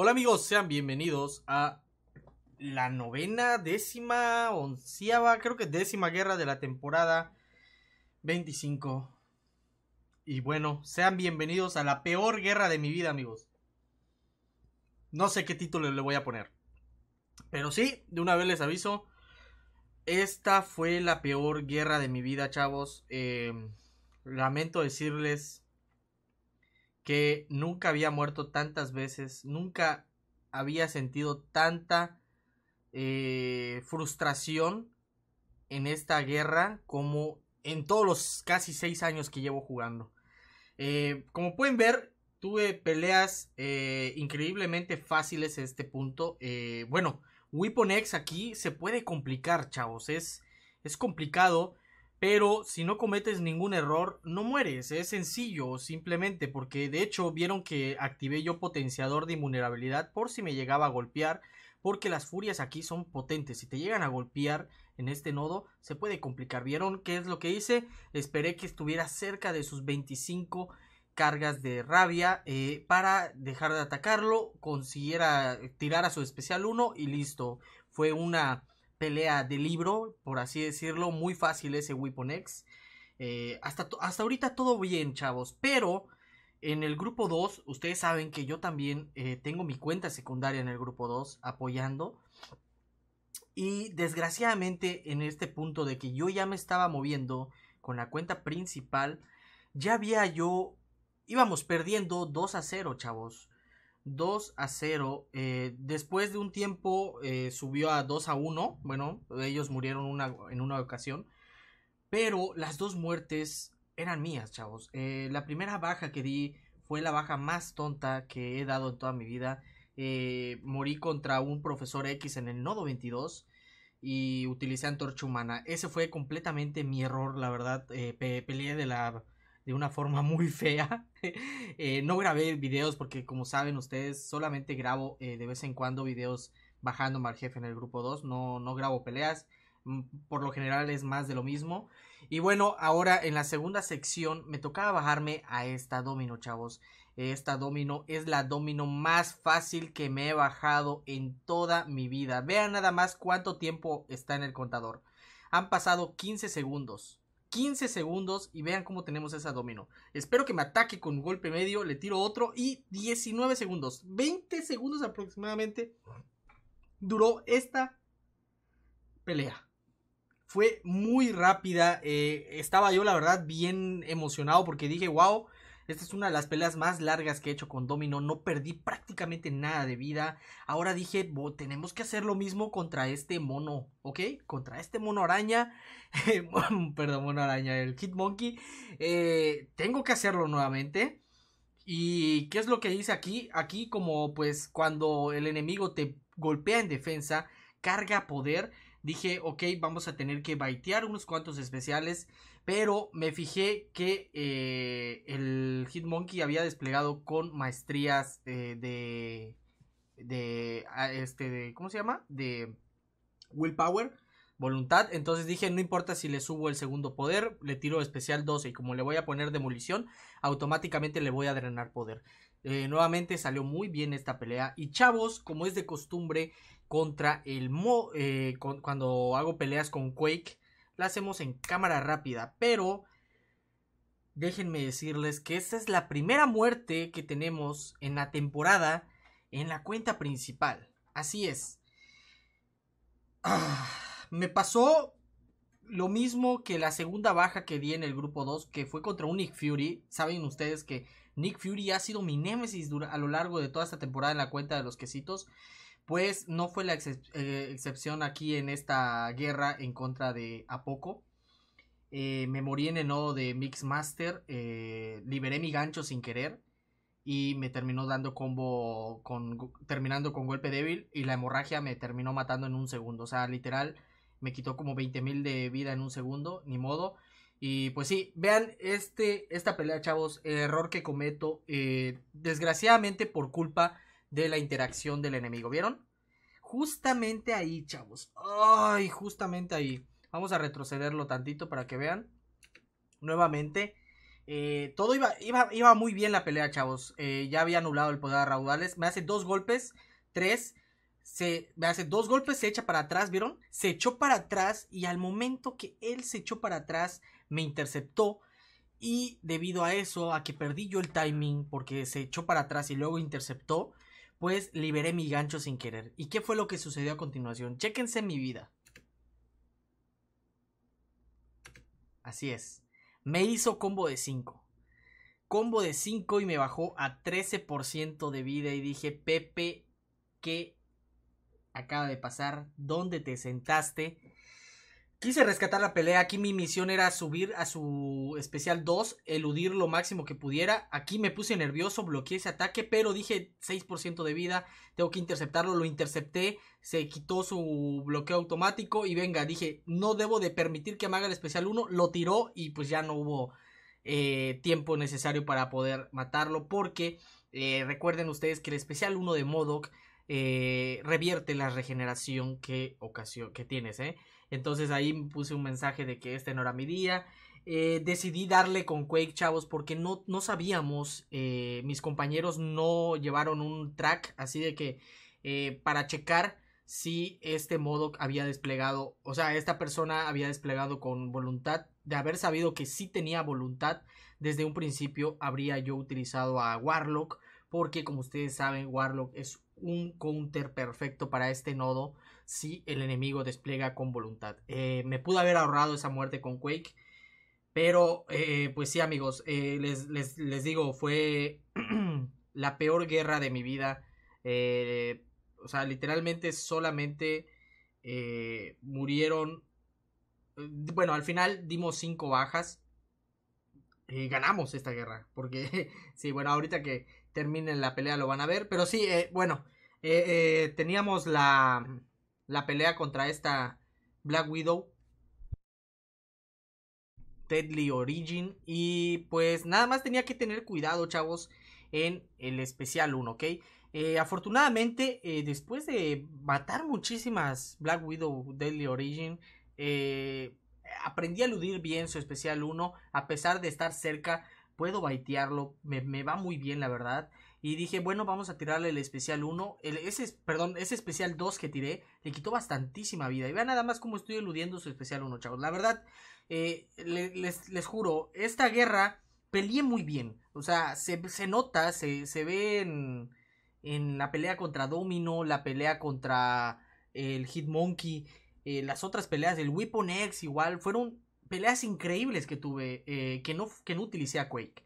Hola amigos, sean bienvenidos a la novena, décima, onceava, creo que décima guerra de la temporada 25. Y bueno, sean bienvenidos a la peor guerra de mi vida, amigos. No sé qué título le voy a poner. Pero sí, de una vez les aviso. Esta fue la peor guerra de mi vida, chavos. Em, lamento decirles que nunca había muerto tantas veces, nunca había sentido tanta eh, frustración en esta guerra como en todos los casi seis años que llevo jugando. Eh, como pueden ver, tuve peleas eh, increíblemente fáciles a este punto. bueno, Weapon X aquí se puede complicar, chavos. Es, es complicado. Pero si no cometes ningún error, no mueres. Es sencillo, simplemente, porque de hecho vieron que activé yo potenciador de invulnerabilidad por si me llegaba a golpear. Porque las furias aquí son potentes. Si te llegan a golpear en este nodo, se puede complicar. ¿Vieron qué es lo que hice? Esperé que estuviera cerca de sus 25 cargas de rabia eh, para dejar de atacarlo. Consiguiera tirar a su especial 1 y listo. Fue una pelea de libro, por así decirlo, muy fácil ese Weapon X. Eh, hasta, hasta ahorita todo bien, chavos, pero en el grupo 2, ustedes saben que yo también eh, tengo mi cuenta secundaria en el grupo 2 apoyando. Y desgraciadamente en este punto de que yo ya me estaba moviendo con la cuenta principal, ya había yo, íbamos perdiendo 2 a 0, chavos. 2 a 0. Eh, después de un tiempo eh, subió a 2 a 1. Bueno, ellos murieron una, en una ocasión. Pero las dos muertes eran mías, chavos. Eh, la primera baja que di fue la baja más tonta que he dado en toda mi vida. morí contra un profesor X en el nodo 22 y utilicé antorcha humana. Ese fue completamente mi error, la verdad. peleé de la de una forma muy fea. Eh, no grabé videos porque como saben ustedes, solamente grabo eh, de vez en cuando videos bajando marjef jefe en el grupo 2. No, no grabo peleas. Mm, por lo general es más de lo mismo. Y bueno, ahora en la segunda sección me tocaba bajarme a esta domino, chavos. Esta domino es la domino más fácil que me he bajado en toda mi vida. Vean nada más cuánto tiempo está en el contador. Han pasado 15 segundos. 15 segundos y vean cómo tenemos esa domino Espero que me ataque con un golpe medio, le tiro otro y 19 segundos, 20 segundos aproximadamente duró esta pelea. Fue muy rápida, eh, estaba yo la verdad bien emocionado porque dije, wow, esta es una de las peleas más largas que he hecho con Domino. No perdí prácticamente nada de vida. Ahora dije, tenemos que hacer lo mismo contra este mono, ¿ok? Contra este mono araña. Perdón, mono araña, el Kid Monkey. Eh, tengo que hacerlo nuevamente. ¿Y qué es lo que dice aquí? Aquí como pues cuando el enemigo te golpea en defensa, carga poder. Dije, ok, vamos a tener que baitear unos cuantos especiales pero me fijé que eh, el Hitmonkey había desplegado con maestrías eh, de. de. Ah, este. ¿Cómo se llama? De. Willpower. Voluntad. Entonces dije, no importa si le subo el segundo poder, le tiro especial 12. Y como le voy a poner demolición, automáticamente le voy a drenar poder. Eh, nuevamente salió muy bien esta pelea. Y chavos, como es de costumbre, contra el Mo. cuando hago peleas con Quake la hacemos en cámara rápida, pero déjenme decirles que esta es la primera muerte que tenemos en la temporada en la cuenta principal. Así es. Ah, me pasó lo mismo que la segunda baja que di en el grupo 2, que fue contra un Nick Fury. Saben ustedes que Nick Fury ha sido mi némesis a lo largo de toda esta temporada en la cuenta de los quesitos pues no fue la eh, excepción aquí en esta guerra en contra de Apoco. Eh, me morí en el nodo de Mixmaster, eh, liberé mi gancho sin querer y me terminó dando combo, con, terminando con golpe débil y la hemorragia me terminó matando en un segundo. O sea, literal, me quitó como 20.000 de vida en un segundo, ni modo. Y pues sí, vean este, esta pelea, chavos, error que cometo, desgraciadamente por culpa de la interacción del enemigo. ¿Vieron? Justamente ahí, chavos. Ay, justamente ahí. Vamos a retrocederlo tantito para que vean. Nuevamente. Eh, todo iba, iba, muy bien la pelea, chavos. Eh, ya había anulado el poder a Raudales. Me hace dos golpes. Tres. Se, me hace dos golpes, se echa para atrás, ¿vieron? Se echó para atrás y al momento que él se echó para atrás, me interceptó. Y debido a eso, a que perdí yo el timing porque se echó para atrás y luego interceptó, pues liberé mi gancho sin querer. ¿Y qué fue lo que sucedió a continuación? Chéquense mi vida. Así es. Me hizo combo de 5. Combo de 5 y me bajó a 13% de vida y dije, Pepe, ¿qué acaba de pasar? ¿Dónde te sentaste? Quise rescatar la pelea. Aquí mi misión era subir a su especial 2, eludir lo máximo que pudiera. Aquí me puse nervioso, bloqueé ese ataque, pero dije 6% de vida, tengo que interceptarlo. Lo intercepté, se quitó su bloqueo automático y venga, dije, no debo de permitir que me haga el especial 1. Lo tiró y pues ya no hubo eh, tiempo necesario para poder matarlo porque eh, recuerden ustedes que el especial 1 de Modoc eh, revierte la regeneración que, que tienes, ¿eh? Entonces ahí puse un mensaje de que este no era mi día. Eh, decidí darle con Quake, chavos, porque no, no sabíamos, eh, mis compañeros no llevaron un track, así de que eh, para checar si este modo había desplegado, o sea, esta persona había desplegado con voluntad, de haber sabido que sí tenía voluntad, desde un principio habría yo utilizado a Warlock, porque como ustedes saben, Warlock es un counter perfecto para este nodo si el enemigo despliega con voluntad. Eh, me pudo haber ahorrado esa muerte con Quake. Pero, eh, pues sí, amigos, eh, les, les, les, digo, fue la peor guerra de mi vida. o sea, literalmente solamente murieron. Bueno, al final dimos cinco bajas. Y ganamos esta guerra. Porque, sí, bueno, ahorita que terminen la pelea lo van a ver. Pero sí, bueno, teníamos la, la pelea contra esta Black Widow. Deadly Origin. Y pues nada más tenía que tener cuidado, chavos, en el especial 1, ¿ok? Eh, afortunadamente, eh, después de matar muchísimas Black Widow Deadly Origin, eh, aprendí a eludir bien su especial 1. A pesar de estar cerca, puedo baitearlo. me va muy bien, la verdad. Y dije, bueno, vamos a tirarle el especial 1. ese, perdón, ese especial 2 que tiré le quitó bastantísima vida. Y vean nada más cómo estoy eludiendo su especial 1, chavos. La verdad, eh, les, juro, esta guerra peleé muy bien. O sea, se, nota, se, ve en, la pelea contra Domino, la pelea contra el Hitmonkey, eh, las otras peleas del Weapon X igual. Fueron peleas increíbles que tuve, eh, que, no, que no utilicé a Quake.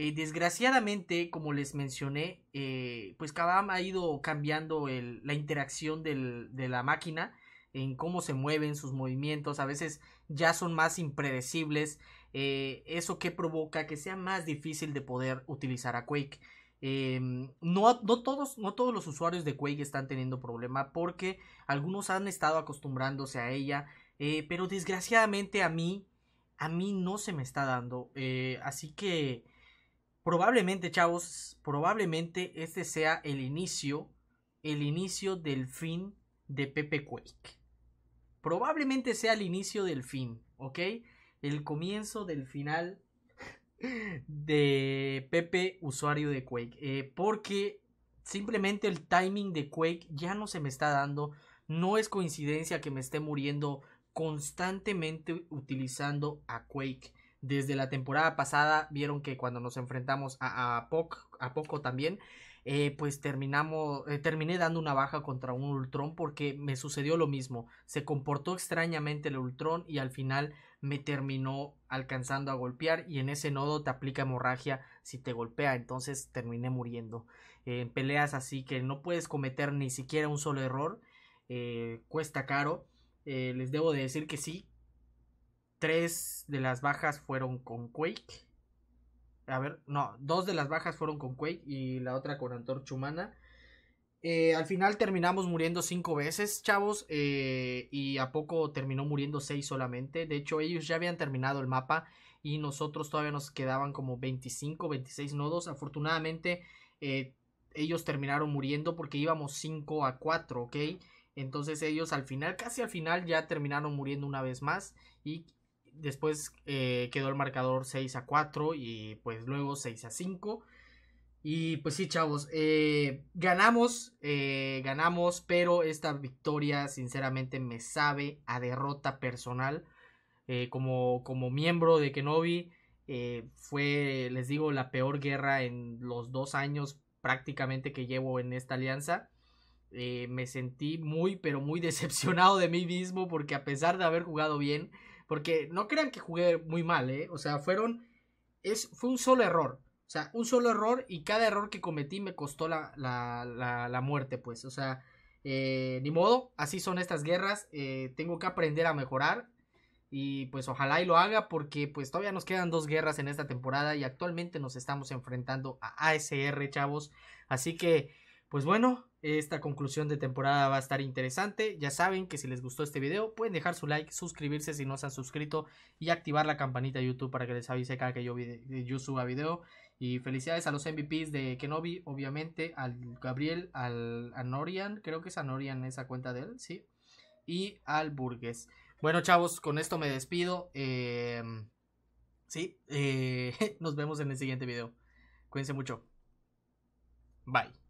Eh, desgraciadamente, como les mencioné, eh, pues Kabam ha ido cambiando la interacción de la máquina en cómo se mueven sus movimientos. A veces ya son más impredecibles. Eh, eso que provoca que sea más difícil de poder utilizar a Quake. Em, no, todos, no todos los usuarios de Quake están teniendo problema porque algunos han estado acostumbrándose a ella, pero desgraciadamente a mí, a mí no se me está dando. así que Probablemente, chavos, probablemente este sea el inicio, el inicio del fin de Pepe Quake. Probablemente sea el inicio del fin, ¿ok? El comienzo del final de Pepe, usuario de Quake. Eh, porque simplemente el timing de Quake ya no se me está dando. No es coincidencia que me esté muriendo constantemente utilizando a Quake. Desde la temporada pasada vieron que cuando nos enfrentamos a, a, a Poco también, eh, pues terminamos, eh, terminé dando una baja contra un Ultron porque me sucedió lo mismo. Se comportó extrañamente el Ultron y al final me terminó alcanzando a golpear y en ese nodo te aplica hemorragia si te golpea, entonces terminé muriendo. Eh, en peleas así que no puedes cometer ni siquiera un solo error, cuesta caro. les debo de decir que sí, Tres de las bajas fueron con Quake. A ver, no, dos de las bajas fueron con Quake y la otra con Antorcha Humana. Eh, al final terminamos muriendo cinco veces, chavos, eh, y a poco terminó muriendo seis solamente. De hecho, ellos ya habían terminado el mapa y nosotros todavía nos quedaban como 25, 26 nodos. Afortunadamente, eh, ellos terminaron muriendo porque íbamos 5 a 4, ¿ok? Entonces ellos al final, casi al final, ya terminaron muriendo una vez más y Después eh, quedó el marcador 6 a 4 y pues luego 6 a 5. Y pues sí, chavos, eh, ganamos, eh, ganamos, pero esta victoria sinceramente me sabe a derrota personal. como, miembro de Kenobi, fue, les digo, la peor guerra en los dos años prácticamente que llevo en esta alianza. me sentí muy, pero muy decepcionado de mí mismo porque a pesar de haber jugado bien, porque no crean que jugué muy mal, ¿eh? O sea, fueron. Es, fue un solo error. O sea, un solo error y cada error que cometí me costó la, la, la, muerte, pues. O sea, eh, ni modo, así son estas guerras. Eh, tengo que aprender a mejorar. Y pues ojalá y lo haga porque pues todavía nos quedan dos guerras en esta temporada y actualmente nos estamos enfrentando a ASR, chavos. Así que pues bueno, esta conclusión de temporada va a estar interesante. Ya saben que si les gustó este video, pueden dejar su like, suscribirse si no se han suscrito y activar la campanita de YouTube para que les avise cada que yo, suba video. Y felicidades a los MVPs de Kenobi, obviamente, al Gabriel, al a Norian, creo que es a Norian esa cuenta de él, sí. Y al Burgues. Bueno, chavos, con esto me despido. Em, sí, eh, nos vemos en el siguiente video. Cuídense mucho. Bye.